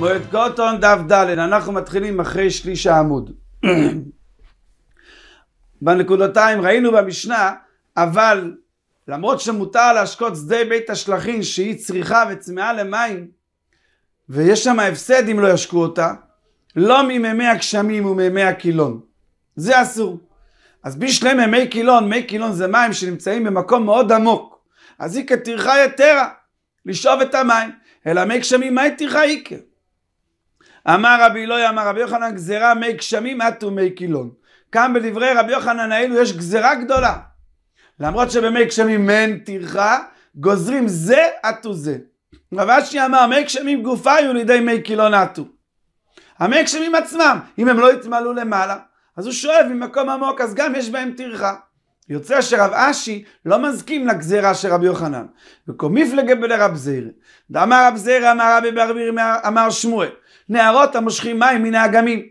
מועד קוטון דף ד', אנחנו מתחילים אחרי שליש העמוד. בנקודתיים ראינו במשנה, אבל למרות שמותר להשקות שדה בית השלכין שהיא צריכה וצמאה למים, ויש שם הפסד אם לא ישקו אותה, לא ממימי הגשמים ומימי הקילון. זה אסור. אז בשני מימי קילון, מי קילון זה מים שנמצאים במקום מאוד עמוק. אז היא כטרחה יתרה, לשאוב את המים. אלא מי גשמים, מי טרחה איקר? אמר רבי אלוהי, אמר רבי יוחנן, גזירה מי גשמים עד ומי קילון. כאן בדברי רבי יוחנן האלו יש גזירה גדולה. למרות שבמי גשמים אין טרחה, גוזרים זה עטו זה. רב אשי אמר, מי גשמים גופה היו לידי מי קילון עטו. המי גשמים עצמם, אם הם לא יתמלאו למעלה, אז הוא שואב ממקום עמוק, אז גם יש בהם טרחה. יוצא שרב אשי לא מסכים לגזירה של רבי יוחנן. וקומיף לגבי לרב זעיר. דאמר רב זעיר, אמר רבי ברביר, אמר שמואל. נערות המושכים מים מן האגמים,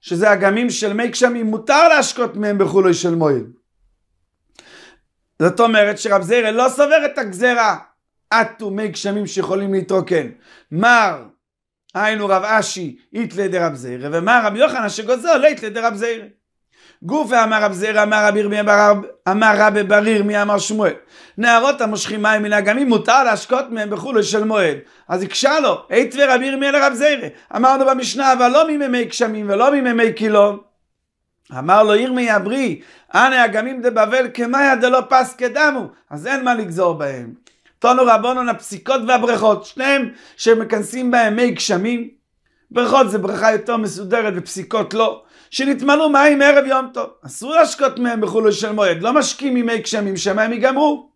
שזה אגמים של מי גשמים, מותר להשקות מהם בחולוי של מועיל. זאת אומרת שרב זירא לא סובר את הגזרה עד טומי גשמים שיכולים להתרוקן. מר, היינו רב אשי, אית לידי רב זירא, ומר רב יוחנן שגוזר, לא אית לידי רב זירא. גופה אמר רב זרע, אמר רב ירמיה ברב, אמר רב בריר, מי אמר שמואל. נערות המושכים מים מן הגמים, מותר להשקות מהם בחולו של מועד. אז הקשה לו, אית רב ירמיה לרב זרע. אמרנו במשנה, אבל לא מימי גשמים ולא מימי קילון. אמר לו ירמי אברי, אנא הגמים דבבל כמיה דלא פס כדמו, אז אין מה לגזור בהם. תונו רבונון הפסיקות והברכות, שניהם שמכנסים בהם מי גשמים. ברכות זה ברכה יותר מסודרת ופסיקות לא. שנתמלאו מים ערב יום טוב. אסור להשקות מהם בחולו של מועד, לא משקים ממי גשמים שמים ייגמרו.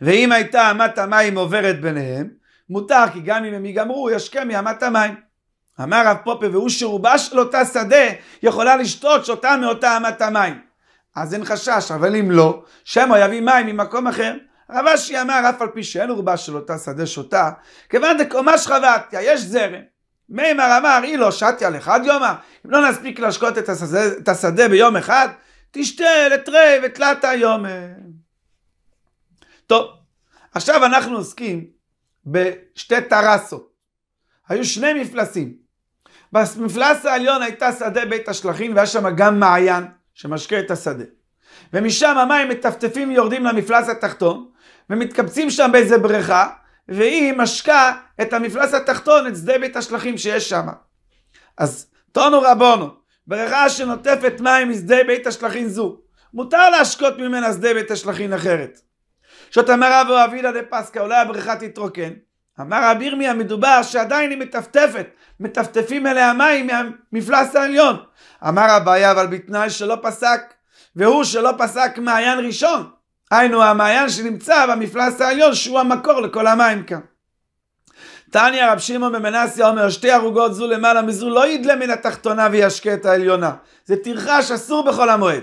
ואם הייתה אמת המים עוברת ביניהם, מותר כי גם אם הם ייגמרו, ישקה מאמת המים. אמר רב פופה, והוא שרובה של אותה שדה, יכולה לשתות שותה מאותה אמת המים. אז אין חשש, אבל אם לא, שמו יביא מים ממקום אחר. רב אשי אמר, אף על פי שאין רובה של אותה שדה שותה, כיוון דקומה חבטיה, יש זרם. מימר אמר, אילו שתי על אחד יומא, אם לא נספיק להשקות את השדה, את השדה ביום אחד, תשתה לתרי ותלת היום. טוב, עכשיו אנחנו עוסקים בשתי טרסות. היו שני מפלסים. במפלס העליון הייתה שדה בית השלחין והיה שם גם מעיין שמשקה את השדה. ומשם המים מטפטפים ויורדים למפלס התחתון ומתקבצים שם באיזה בריכה והיא משקה את המפלס התחתון, את שדה בית השלכים שיש שם. אז טונו רבונו, ברכה שנוטפת מים משדה בית השלכים זו, מותר להשקות ממנה שדה בית השלכים אחרת. שאת אמר רבו אבילה דפסקה, אולי הברכה תתרוקן. אמר רב ירמי המדובר שעדיין היא מטפטפת, מטפטפים אליה מים מהמפלס העליון. אמר הבעיה אבל בתנאי שלא פסק, והוא שלא פסק מעיין ראשון. היינו המעיין שנמצא במפלס העליון שהוא המקור לכל המים כאן. תניא רב שמעון במנסיה אומר שתי ערוגות זו למעלה מזו לא ידלה מן התחתונה וישקה את העליונה. זה טרחה שאסור בחול המועד.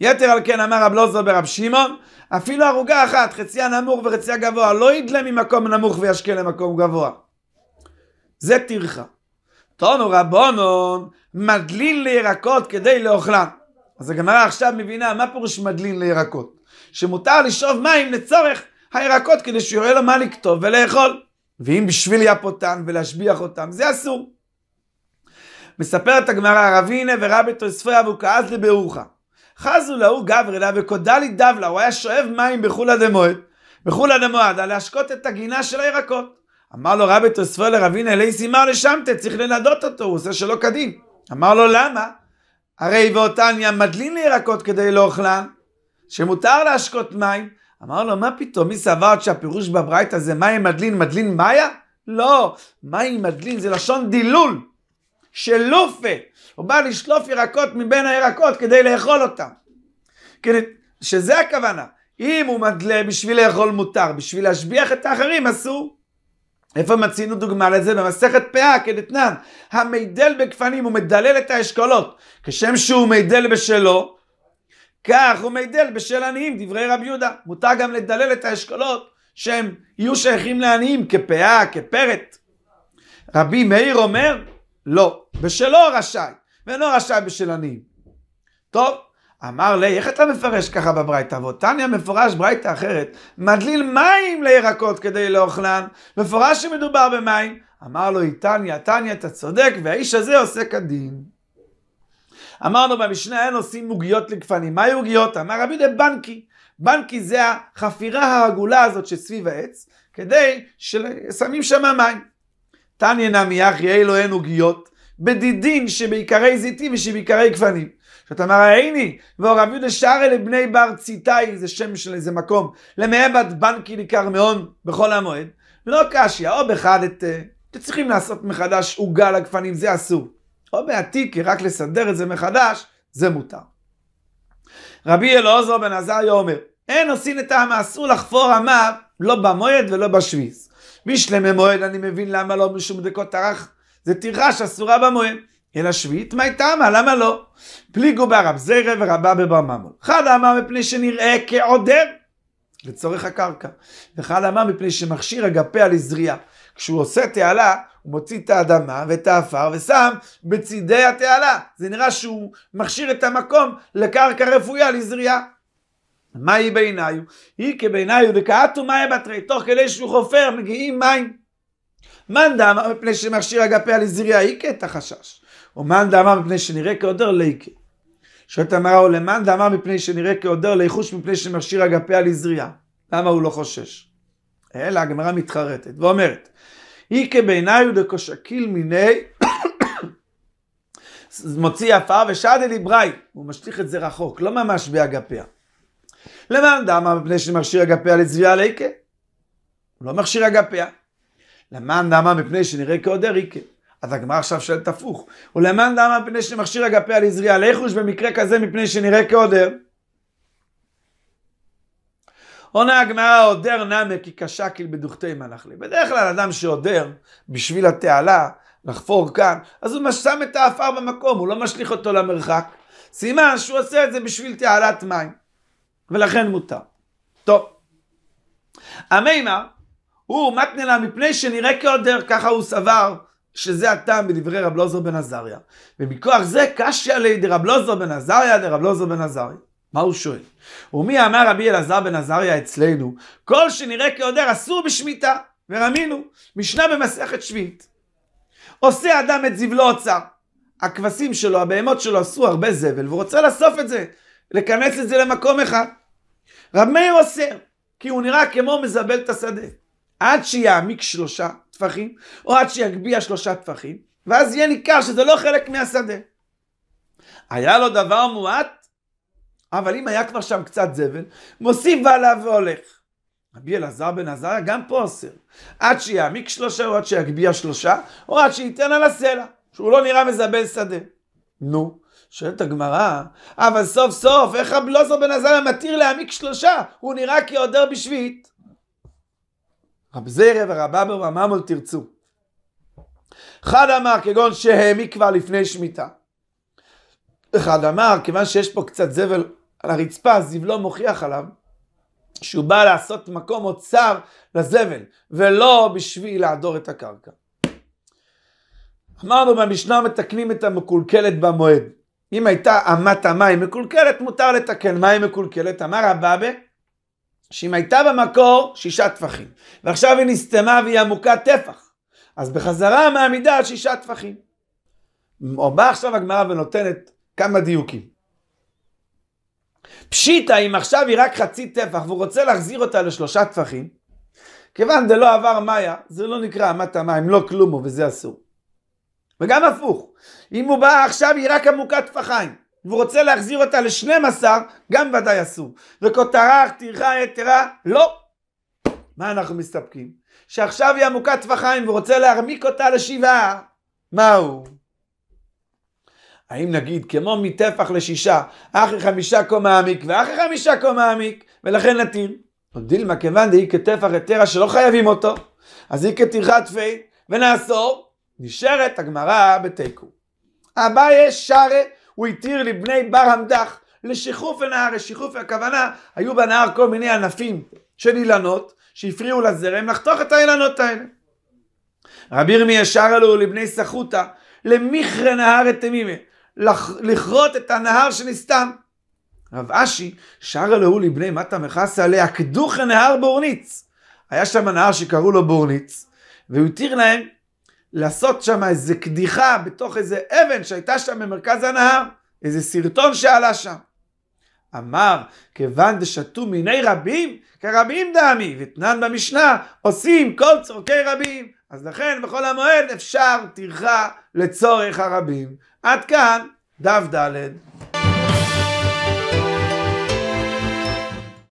יתר על כן אמר רב לוזו ברב שמעון אפילו ערוגה אחת חציה נמוך וחציה גבוה לא ידלה ממקום נמוך וישקה למקום גבוה. זה טרחה. תונו רבונו מדלין לירקות כדי לאוכלן. אז הגמרא עכשיו מבינה מה פירוש מדלין לירקות. שמותר לשאוב מים לצורך הירקות כדי שיהיה לו מה לכתוב ולאכול. ואם בשביל יפותם ולהשביח אותם, זה אסור. מספרת הגמרא, רבי הנה ורבי תוספי אבו כעז לברוחה. חזו להוא גברלה לי דבלה, הוא היה שואב מים בחולה דמועד, בחולה דמועדה, להשקות את הגינה של הירקות. אמר לו רבי תוספי לרבי הנה, אלי סימר לשמתה, צריך לנדות אותו, הוא עושה שלא כדין. אמר לו, למה? הרי ואותניה מדלין לירקות כדי לאוכלן, שמותר להשקות מים. אמר לו, מה פתאום, מי סברת שהפירוש בברית הזה, מים מדלין, מדלין מאיה? לא, מים מדלין זה לשון דילול, של לופה. הוא בא לשלוף ירקות מבין הירקות כדי לאכול אותם. כן, שזה הכוונה. אם הוא מדלה בשביל לאכול מותר, בשביל להשביח את האחרים אסור. איפה מצינו דוגמה לזה? במסכת פאה כדתנן. המידל בגפנים, הוא מדלל את האשכולות. כשם שהוא מידל בשלו, כך הוא מידל בשל עניים, דברי רבי יהודה. מותר גם לדלל את האשכולות שהם יהיו שייכים לעניים כפאה, כפרת. רבי מאיר אומר, לא, בשלו רשאי, ואינו רשאי בשל עניים. טוב, אמר לי, איך אתה מפרש ככה בברייתא? ותניא מפורש ברייתא אחרת, מדליל מים לירקות כדי לאוכלן, מפורש שמדובר במים. אמר לו, היא תניא, תניא, אתה צודק, והאיש הזה עושה כדין. אמרנו במשנה, אין עושים עוגיות לגפנים. מהי עוגיות? אמר רבי דה בנקי. בנקי זה החפירה העגולה הזאת שסביב העץ, כדי ששמים שם מים. תניא נמי אחי, אלו לא, אין עוגיות, בדידין שבעיקרי זיתים ושבעיקרי גפנים. זאת אמר העיני, והורב יהודה שרה לבני בר ציטאי, זה שם של איזה מקום, למעבד בנקי לכרמיון בכל המועד, ולא קשיא, או בחד את... אה, אתם צריכים לעשות מחדש עוגה לגפנים, זה אסור. או בעתיק, כי רק לסדר את זה מחדש, זה מותר. רבי אלעוזר בן עזריה אומר, אין עושין את העם, אסור לחפור עמיו, לא במועד ולא בשביס. משלמי מועד, אני מבין למה לא משום דקות טרח, זה טרחה שאסורה במועד. אלא שביעית מי תמה, למה לא? פליגו ברב זרע ורבה בבר ממון. אחד אמר מפני שנראה כעודר לצורך הקרקע, ואחד אמר מפני שמכשיר אגפיה לזריעה. כשהוא עושה תעלה, מוציא את האדמה ואת האפר ושם בצידי התעלה. זה נראה שהוא מכשיר את המקום לקרקע רפויה לזריעה. מה היא בעיניו? היא כבעיניו דקאתו מאיה בתרי, תוך כדי שהוא חופר מגיעים מים. מאן דאמר מפני שמכשיר אגפיה לזריעה היא את החשש. ומאן דאמר מפני שנראה כעודר לאיקה. שואלת המראה ולמאן דאמר מפני שנראה כעודר ליחוש מפני שמכשיר אגפיה לזריעה. למה הוא לא חושש? אלא הגמרא מתחרטת ואומרת היא כבעיניי ודקושקיל מיני, מוציא עפר ושעדה לברי, הוא משליך את זה רחוק, לא ממש באגפיה. למען דמה מפני שמכשיר אגפיה לצביעה ליקה? הוא לא מכשיר אגפיה. למען דמה מפני שנראה כעודר איקה. אז הגמרא עכשיו שואלת הפוך. ולמען דמה מפני שמכשיר אגפיה לזריעה לחוש במקרה כזה מפני שנראה כעודר? עונה הגמרא, עודר נמי כי קשה קשקיל בדוכתי לי. בדרך כלל אדם שעודר בשביל התעלה, לחפור כאן, אז הוא שם את האפר במקום, הוא לא משליך אותו למרחק. סימן שהוא עושה את זה בשביל תעלת מים, ולכן מותר. טוב. המימה, הוא מתנה לה מפני שנראה כעודר, ככה הוא סבר שזה הטעם בדברי רב לוזר בן עזריה. ומכוח זה קשיא ליה דרב לוזר בן עזריה דרב לוזר בן עזריה. מה הוא שואל? ומי אמר רבי אלעזר בן עזריה אצלנו, כל שנראה כעודר אסור בשמיטה, ורמינו, משנה במסכת שביעית. עושה אדם את זבלו אוצר. הכבשים שלו, הבהמות שלו עשו הרבה זבל, והוא רוצה לאסוף את זה, לכנס את זה למקום אחד. רב מאיר אוסר, כי הוא נראה כמו מזבל את השדה. עד שיעמיק שלושה טפחים, או עד שיגביה שלושה טפחים, ואז יהיה ניכר שזה לא חלק מהשדה. היה לו דבר מועט, אבל אם היה כבר שם קצת זבל, מוסיף ועלה והולך. רבי אלעזר בן עזריה גם פה אוסר. עד שיעמיק שלושה, או עד שיגביה שלושה, או עד שייתן על הסלע, שהוא לא נראה מזבל שדה. נו, שואלת הגמרא, אבל סוף סוף, איך רבי אלעזר בן עזריה מתיר להעמיק שלושה? הוא נראה כעודר בשביעית. רב זרע ורב אבר וממול תרצו. אחד אמר כגון שהעמיק כבר לפני שמיטה. אחד אמר, כיוון שיש פה קצת זבל על הרצפה, זבלו לא מוכיח עליו שהוא בא לעשות מקום אוצר לזבל, ולא בשביל לעדור את הקרקע. אמרנו במשנה מתקנים את המקולקלת במועד. אם הייתה אמת המים מקולקלת, מותר לתקן מים מקולקלת. אמר הבאבה, שאם הייתה במקור שישה טפחים, ועכשיו היא נסתמה והיא עמוקה טפח, אז בחזרה מעמידה על שישה טפחים. או באה עכשיו הגמרא ונותנת כמה דיוקים. פשיטא אם עכשיו היא רק חצי טפח והוא רוצה להחזיר אותה לשלושה טפחים, כיוון דלא עבר מאיה, זה לא נקרא אמת המים, לא כלום הוא וזה אסור. וגם הפוך, אם הוא בא עכשיו היא רק עמוקת טפחיים, והוא רוצה להחזיר אותה לשנים עשר, גם ודאי אסור. וכותרה, טרחה, יתרה, לא. מה אנחנו מסתפקים? שעכשיו היא עמוקת טפחיים ורוצה להרמיק אותה לשבעה, מה הוא? האם נגיד כמו מטפח לשישה, אחרי חמישה כה מעמיק ואחרי חמישה כה מעמיק, ולכן נתיר. דילמה כיוון דהי כטפח היתרה שלא חייבים אותו, אז היא כטרחת פי ונאסור, נשארת הגמרא בתיקו. אביי שרה, הוא התיר לבני בר המדח לשכרוף הנהר, לשכרוף הכוונה, היו בנהר כל מיני ענפים של אילנות שהפריעו לזרם לחתוך את האילנות האלה. רבי ירמיה שרה לו לבני סחוטה למכרה נהר את תמימה. לכרות את הנהר שנסתם. רב אשי שר אלוהו לבני מטה מכסה להקדוך הנהר בורניץ. היה שם נהר שקראו לו בורניץ, והוא התיר להם לעשות שם איזה קדיחה בתוך איזה אבן שהייתה שם במרכז הנהר, איזה סרטון שעלה שם. אמר, כיוון דשתו מיני רבים, כרבים דמי, ותנן במשנה, עושים כל צורכי רבים. אז לכן בכל המועד אפשר טרחה לצורך הרבים. עד כאן דף ד'.